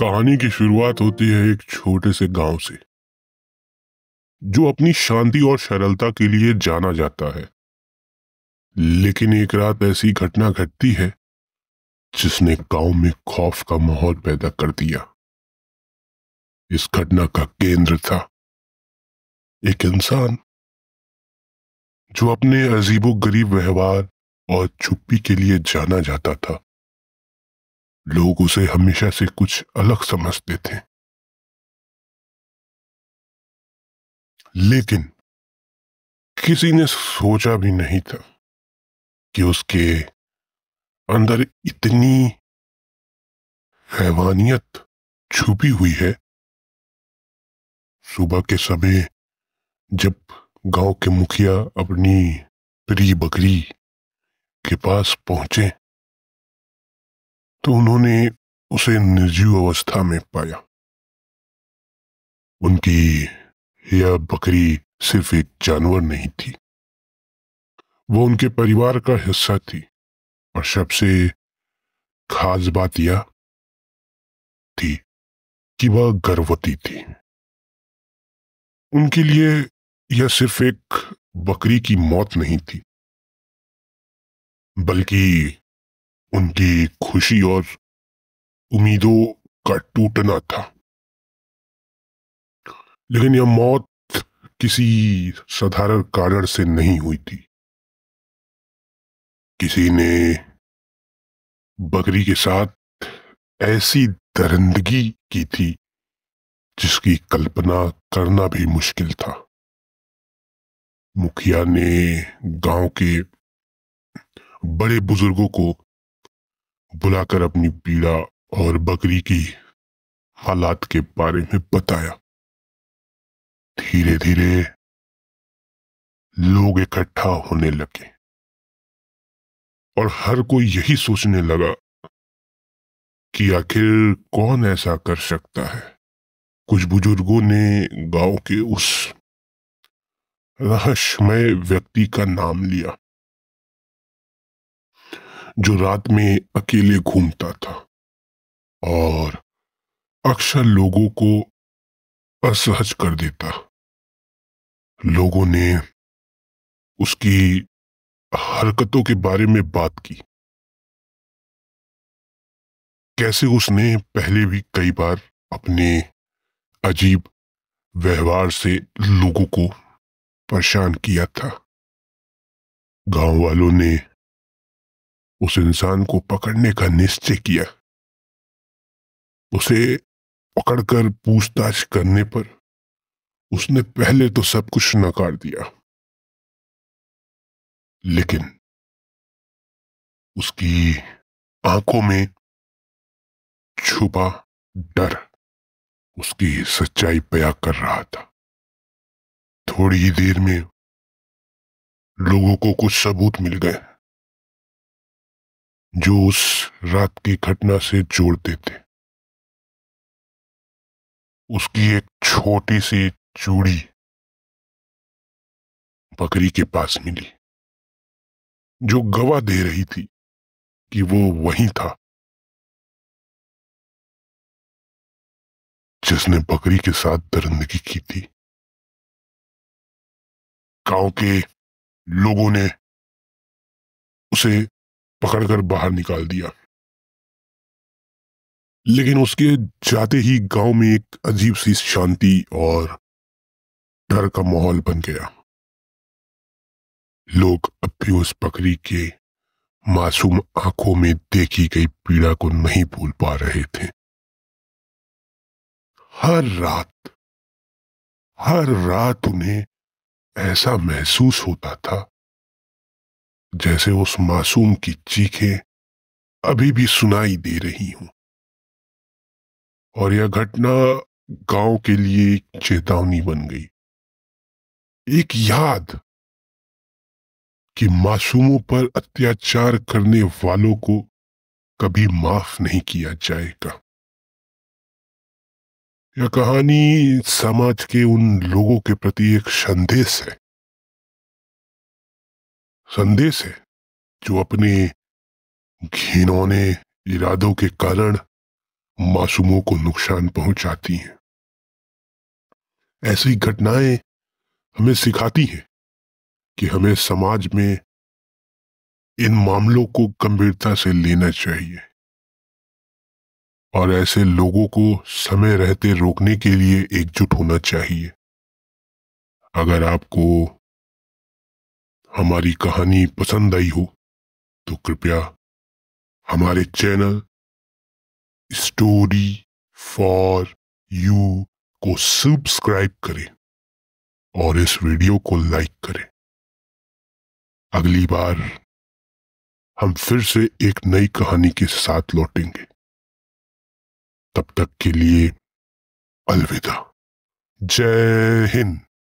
कहानी की शुरुआत होती है एक छोटे से गांव से जो अपनी शांति और सरलता के लिए जाना जाता है लेकिन एक रात ऐसी घटना घटती है जिसने गांव में खौफ का माहौल पैदा कर दिया इस घटना का केंद्र था एक इंसान जो अपने अजीबो गरीब व्यवहार और चुप्पी के लिए जाना जाता था लोग उसे हमेशा से कुछ अलग समझते थे लेकिन किसी ने सोचा भी नहीं था कि उसके अंदर इतनी हैवानियत छुपी हुई है सुबह के समय जब गांव के मुखिया अपनी प्री बकरी के पास पहुंचे तो उन्होंने उसे निर्जीव अवस्था में पाया उनकी यह बकरी सिर्फ एक जानवर नहीं थी वो उनके परिवार का हिस्सा थी और सबसे खास बात यह थी कि वह गर्भवती थी उनके लिए यह सिर्फ एक बकरी की मौत नहीं थी बल्कि उनकी खुशी और उम्मीदों का टूटना था लेकिन यह मौत किसी साधारण कारण से नहीं हुई थी किसी ने बकरी के साथ ऐसी दरिंदगी की थी जिसकी कल्पना करना भी मुश्किल था मुखिया ने गांव के बड़े बुजुर्गों को बुलाकर अपनी पीड़ा और बकरी की हालात के बारे में बताया धीरे धीरे लोग इकट्ठा होने लगे और हर कोई यही सोचने लगा कि आखिर कौन ऐसा कर सकता है कुछ बुजुर्गों ने गांव के उस रहस्यमय व्यक्ति का नाम लिया जो रात में अकेले घूमता था और अक्सर लोगों को असहज कर देता लोगों ने उसकी हरकतों के बारे में बात की कैसे उसने पहले भी कई बार अपने अजीब व्यवहार से लोगों को परेशान किया था गांव वालों ने उस इंसान को पकड़ने का निश्चय किया उसे पकड़कर पूछताछ करने पर उसने पहले तो सब कुछ नकार दिया लेकिन उसकी आंखों में छुपा डर उसकी सच्चाई बया कर रहा था थोड़ी ही देर में लोगों को कुछ सबूत मिल गए जो उस रात की घटना से जोड़ देते उसकी एक छोटी सी चूड़ी बकरी के पास मिली जो गवाह दे रही थी कि वो वही था जिसने बकरी के साथ दरिंदगी की थी गांव के लोगों ने उसे पकड़कर बाहर निकाल दिया लेकिन उसके जाते ही गांव में एक अजीब सी शांति और डर का माहौल बन गया लोग अब भी उस बकरी के मासूम आंखों में देखी गई पीड़ा को नहीं भूल पा रहे थे हर रात हर रात उन्हें ऐसा महसूस होता था जैसे उस मासूम की चीखें अभी भी सुनाई दे रही हूं और यह घटना गांव के लिए एक चेतावनी बन गई एक याद कि मासूमों पर अत्याचार करने वालों को कभी माफ नहीं किया जाएगा यह कहानी समाज के उन लोगों के प्रति एक संदेश है संदेश है जो अपने घिनौने इरादों के कारण मासूमों को नुकसान पहुंचाती हैं ऐसी घटनाएं हमें सिखाती हैं कि हमें समाज में इन मामलों को गंभीरता से लेना चाहिए और ऐसे लोगों को समय रहते रोकने के लिए एकजुट होना चाहिए अगर आपको हमारी कहानी पसंद आई हो तो कृपया हमारे चैनल स्टोरी फॉर यू को सब्सक्राइब करें और इस वीडियो को लाइक करें अगली बार हम फिर से एक नई कहानी के साथ लौटेंगे तब तक के लिए अलविदा जय हिंद